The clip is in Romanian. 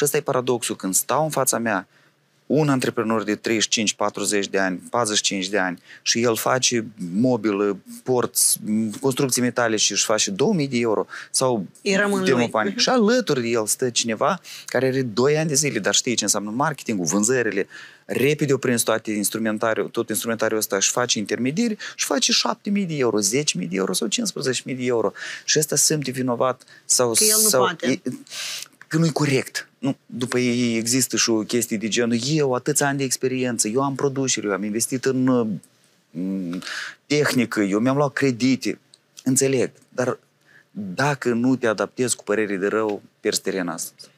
Și ăsta e paradoxul. Când stau în fața mea un antreprenor de 35-40 de ani, 45 de ani și el face mobil, porți, construcții metalice și face 2000 de euro sau demopani. Mhm. Și alături de el stă cineva care are 2 ani de zile, dar știe ce înseamnă marketingul, vânzările, repede oprins toate instrumentariul, tot instrumentariul ăsta și face intermediari și face 7.000 de euro, 10.000 de euro sau 15.000 de euro. Și ăsta simte vinovat sau... Că el nu sau, poate. E, că nu-i corect nu, după ei există și o chestie de genul eu atâția ani de experiență, eu am producere, eu am investit uh, în tehnică, eu mi-am luat credite. Înțeleg, dar dacă nu te adaptezi cu păreri de rău, pierzi terenul asta.